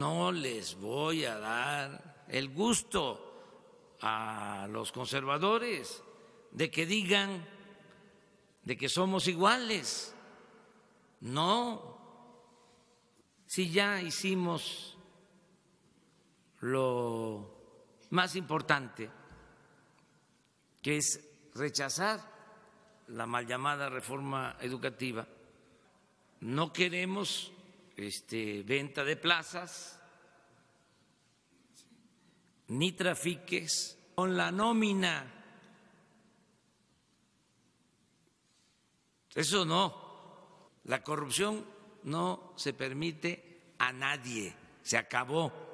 No les voy a dar el gusto a los conservadores de que digan de que somos iguales. No, si ya hicimos lo más importante, que es rechazar la mal llamada reforma educativa, no queremos este, venta de plazas, ni trafiques con la nómina. Eso no. La corrupción no se permite a nadie. Se acabó.